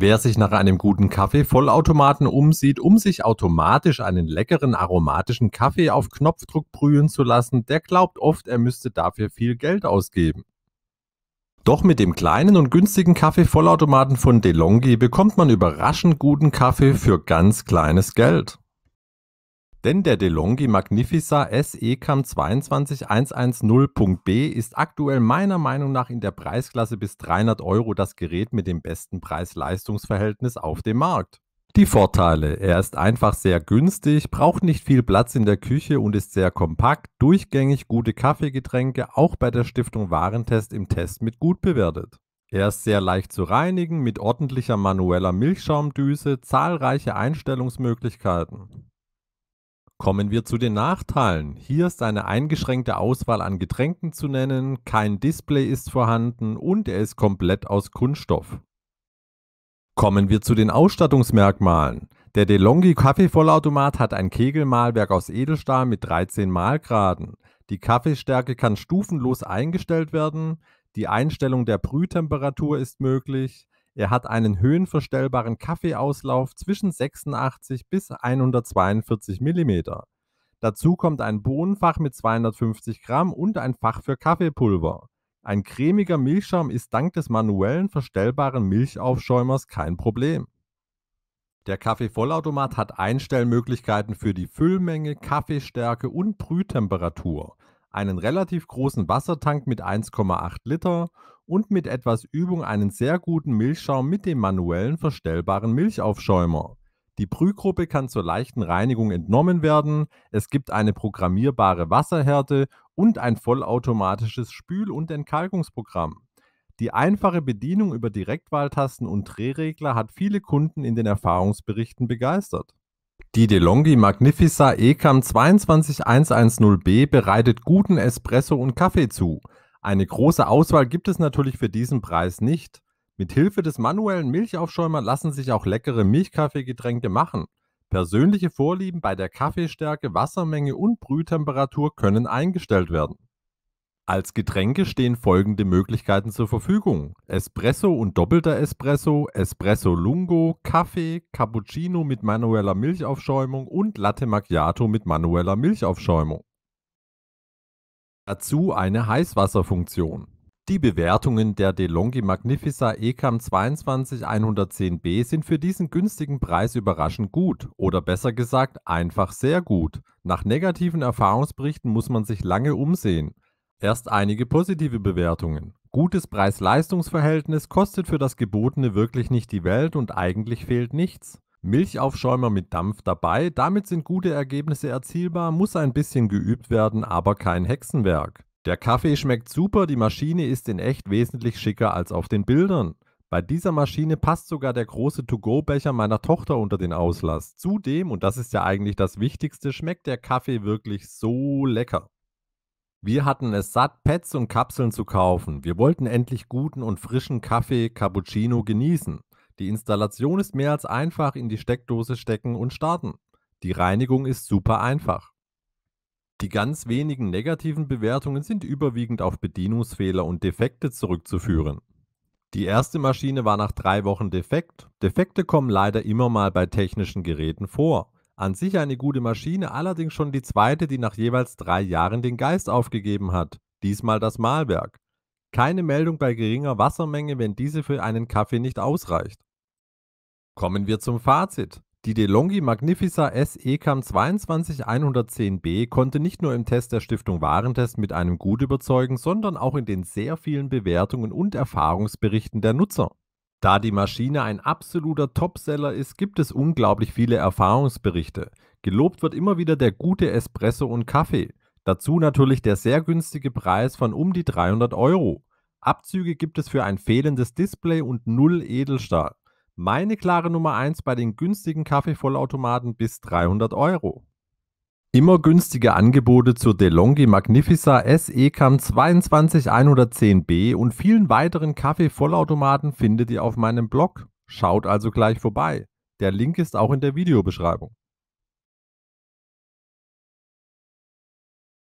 Wer sich nach einem guten Kaffeevollautomaten umsieht, um sich automatisch einen leckeren aromatischen Kaffee auf Knopfdruck brühen zu lassen, der glaubt oft, er müsste dafür viel Geld ausgeben. Doch mit dem kleinen und günstigen Kaffeevollautomaten von DeLonghi bekommt man überraschend guten Kaffee für ganz kleines Geld. Denn der DeLonghi Magnifica SE-CAM 22110.b ist aktuell meiner Meinung nach in der Preisklasse bis 300 Euro das Gerät mit dem besten Preis-Leistungs-Verhältnis auf dem Markt. Die Vorteile. Er ist einfach sehr günstig, braucht nicht viel Platz in der Küche und ist sehr kompakt, durchgängig gute Kaffeegetränke, auch bei der Stiftung Warentest im Test mit gut bewertet. Er ist sehr leicht zu reinigen, mit ordentlicher manueller Milchschaumdüse, zahlreiche Einstellungsmöglichkeiten. Kommen wir zu den Nachteilen. Hier ist eine eingeschränkte Auswahl an Getränken zu nennen, kein Display ist vorhanden und er ist komplett aus Kunststoff. Kommen wir zu den Ausstattungsmerkmalen. Der DeLonghi Kaffeevollautomat hat ein Kegelmahlwerk aus Edelstahl mit 13 Mahlgraden. Die Kaffeestärke kann stufenlos eingestellt werden. Die Einstellung der Brühtemperatur ist möglich. Er hat einen höhenverstellbaren Kaffeeauslauf zwischen 86 bis 142 mm. Dazu kommt ein Bohnenfach mit 250 Gramm und ein Fach für Kaffeepulver. Ein cremiger Milchschaum ist dank des manuellen verstellbaren Milchaufschäumers kein Problem. Der Kaffeevollautomat hat Einstellmöglichkeiten für die Füllmenge, Kaffeestärke und Brühtemperatur einen relativ großen Wassertank mit 1,8 Liter und mit etwas Übung einen sehr guten Milchschaum mit dem manuellen verstellbaren Milchaufschäumer. Die Brühgruppe kann zur leichten Reinigung entnommen werden, es gibt eine programmierbare Wasserhärte und ein vollautomatisches Spül- und Entkalkungsprogramm. Die einfache Bedienung über Direktwahltasten und Drehregler hat viele Kunden in den Erfahrungsberichten begeistert. Die DeLonghi Magnifica ECAM 22110B bereitet guten Espresso und Kaffee zu. Eine große Auswahl gibt es natürlich für diesen Preis nicht. Mit Hilfe des manuellen Milchaufschäumers lassen sich auch leckere Milchkaffeegetränke machen. Persönliche Vorlieben bei der Kaffeestärke, Wassermenge und Brühtemperatur können eingestellt werden. Als Getränke stehen folgende Möglichkeiten zur Verfügung: Espresso und doppelter Espresso, Espresso Lungo, Kaffee, Cappuccino mit manueller Milchaufschäumung und Latte Macchiato mit manueller Milchaufschäumung. Dazu eine Heißwasserfunktion. Die Bewertungen der DeLonghi Magnifica ECAM 22110 b sind für diesen günstigen Preis überraschend gut oder besser gesagt einfach sehr gut. Nach negativen Erfahrungsberichten muss man sich lange umsehen. Erst einige positive Bewertungen. Gutes Preis-Leistungs-Verhältnis kostet für das Gebotene wirklich nicht die Welt und eigentlich fehlt nichts. Milchaufschäumer mit Dampf dabei, damit sind gute Ergebnisse erzielbar, muss ein bisschen geübt werden, aber kein Hexenwerk. Der Kaffee schmeckt super, die Maschine ist in echt wesentlich schicker als auf den Bildern. Bei dieser Maschine passt sogar der große To-Go-Becher meiner Tochter unter den Auslass. Zudem, und das ist ja eigentlich das Wichtigste, schmeckt der Kaffee wirklich so lecker. Wir hatten es satt, Pads und Kapseln zu kaufen. Wir wollten endlich guten und frischen Kaffee Cappuccino genießen. Die Installation ist mehr als einfach in die Steckdose stecken und starten. Die Reinigung ist super einfach. Die ganz wenigen negativen Bewertungen sind überwiegend auf Bedienungsfehler und Defekte zurückzuführen. Die erste Maschine war nach drei Wochen defekt. Defekte kommen leider immer mal bei technischen Geräten vor. An sich eine gute Maschine, allerdings schon die zweite, die nach jeweils drei Jahren den Geist aufgegeben hat. Diesmal das Mahlwerk. Keine Meldung bei geringer Wassermenge, wenn diese für einen Kaffee nicht ausreicht. Kommen wir zum Fazit. Die DeLonghi Magnifica SE-CAM 22110B konnte nicht nur im Test der Stiftung Warentest mit einem Gut überzeugen, sondern auch in den sehr vielen Bewertungen und Erfahrungsberichten der Nutzer. Da die Maschine ein absoluter Topseller ist, gibt es unglaublich viele Erfahrungsberichte. Gelobt wird immer wieder der gute Espresso und Kaffee. Dazu natürlich der sehr günstige Preis von um die 300 Euro. Abzüge gibt es für ein fehlendes Display und null Edelstahl. Meine klare Nummer 1 bei den günstigen Kaffeevollautomaten bis 300 Euro. Immer günstige Angebote zur DeLonghi Magnifica SE Cam 22110B und vielen weiteren Kaffee-Vollautomaten findet ihr auf meinem Blog. Schaut also gleich vorbei. Der Link ist auch in der Videobeschreibung.